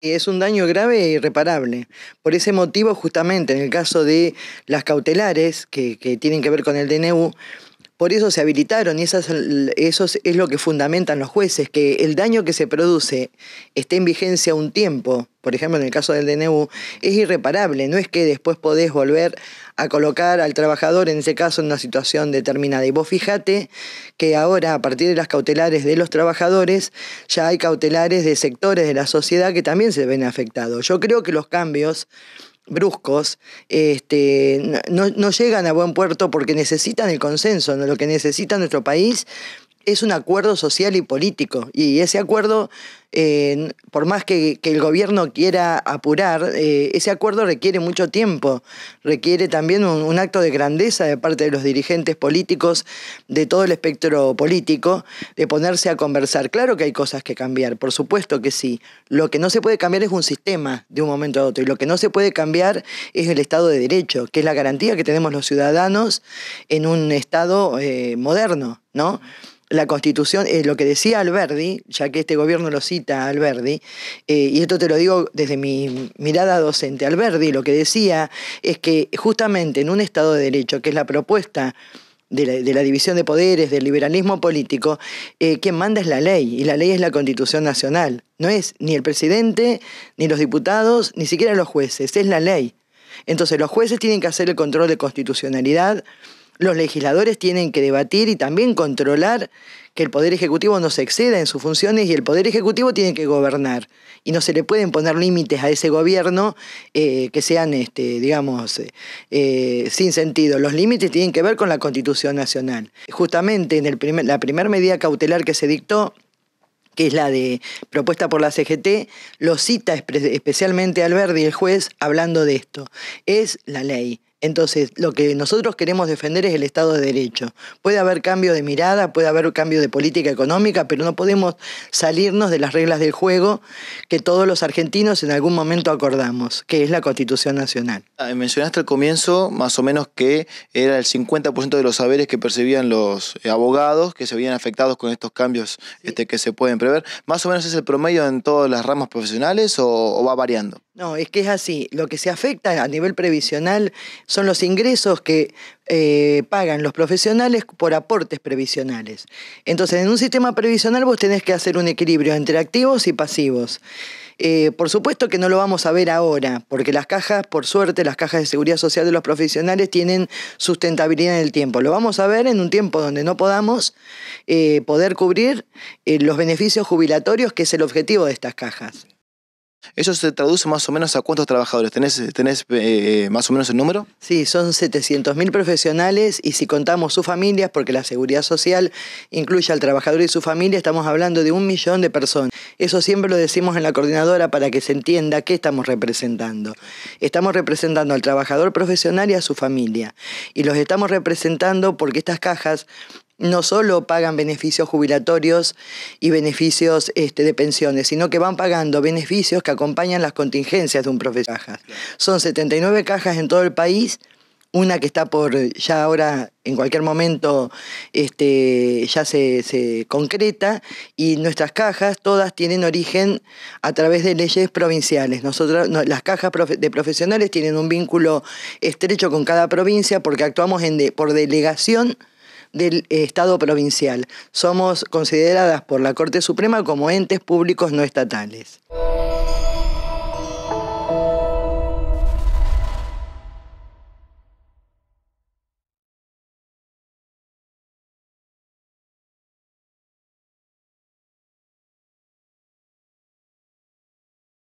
Es un daño grave e irreparable. Por ese motivo, justamente, en el caso de las cautelares que, tienen que ver con el DNU, por eso se habilitaron y eso es lo que fundamentan los jueces, que el daño que se produce esté en vigencia un tiempo, por ejemplo en el caso del DNU, es irreparable, no es que después podés volver a colocar al trabajador en ese caso en una situación determinada. Y vos fijate que ahora a partir de las cautelares de los trabajadores ya hay cautelares de sectores de la sociedad que también se ven afectados. Yo creo que los cambios bruscos, este, no, no, llegan a buen puerto porque necesitan el consenso, lo que necesita nuestro país es un acuerdo social y político. Y ese acuerdo, por más que, el gobierno quiera apurar, eh, ese acuerdo requiere mucho tiempo, requiere también un, acto de grandeza de parte de los dirigentes políticos de todo el espectro político, de ponerse a conversar. Claro que hay cosas que cambiar, por supuesto que sí. Lo que no se puede cambiar es un sistema de un momento a otro, y lo que no se puede cambiar es el Estado de Derecho, que es la garantía que tenemos los ciudadanos en un Estado eh, moderno, ¿no? la constitución, es eh, lo que decía Alberdi, ya que este gobierno lo cita a Alberdi, eh, y esto te lo digo desde mi mirada docente, Alberdi lo que decía es que justamente en un Estado de Derecho, que es la propuesta de la, división de poderes, del liberalismo político, eh, quien manda es la ley, y la ley es la constitución nacional, no es ni el presidente, ni los diputados, ni siquiera los jueces, es la ley. Entonces los jueces tienen que hacer el control de constitucionalidad, los legisladores tienen que debatir y también controlar que el Poder Ejecutivo no se exceda en sus funciones y el Poder Ejecutivo tiene que gobernar. Y no se le pueden poner límites a ese gobierno eh, que sean, este, digamos, eh, eh, sin sentido. Los límites tienen que ver con la Constitución Nacional. Justamente en el la primera medida cautelar que se dictó que es la de propuesta por la CGT, lo cita especialmente Alberdi, el juez, hablando de esto. Es la ley. Entonces, lo que nosotros queremos defender es el Estado de Derecho. Puede haber cambio de mirada, puede haber cambio de política económica, pero no podemos salirnos de las reglas del juego que todos los argentinos en algún momento acordamos, que es la Constitución Nacional. Ah, mencionaste al comienzo más o menos que era el 50% de los saberes que percibían los eh, abogados que se habían afectados con estos cambios este, que se pueden prever. ¿Más o menos es el promedio en todas las ramas profesionales o va variando? No, es que es así. Lo que se afecta a nivel previsional son los ingresos que eh, pagan los profesionales por aportes previsionales. Entonces, en un sistema previsional vos tenés que hacer un equilibrio entre activos y pasivos. Eh, por supuesto que no lo vamos a ver ahora, porque las cajas, por suerte, las cajas de seguridad social de los profesionales tienen sustentabilidad en el tiempo. Lo vamos a ver en un tiempo donde no podamos eh, poder cubrir los beneficios jubilatorios, que es el objetivo de estas cajas. Eso se traduce más o menos a cuántos trabajadores. ¿Tenés, eh, más o menos el número? Sí, son 700.000 profesionales y si contamos sus familias, porque la seguridad social incluye al trabajador y su familia, estamos hablando de un millón de personas. Eso siempre lo decimos en la coordinadora para que se entienda qué estamos representando. Estamos representando al trabajador profesional y a su familia. Y los estamos representando porque estas cajas no solo pagan beneficios jubilatorios y beneficios este, de pensiones, sino que van pagando beneficios que acompañan las contingencias de un profesor. Son 79 cajas en todo el país, una que está por ya ahora en cualquier momento este, ya se, concreta y nuestras cajas todas tienen origen a través de leyes provinciales. Nosotros, las cajas de profesionales tienen un vínculo estrecho con cada provincia porque actuamos en por delegación del eh, Estado provincial. Somos consideradas por la Corte Suprema como entes públicos no estatales.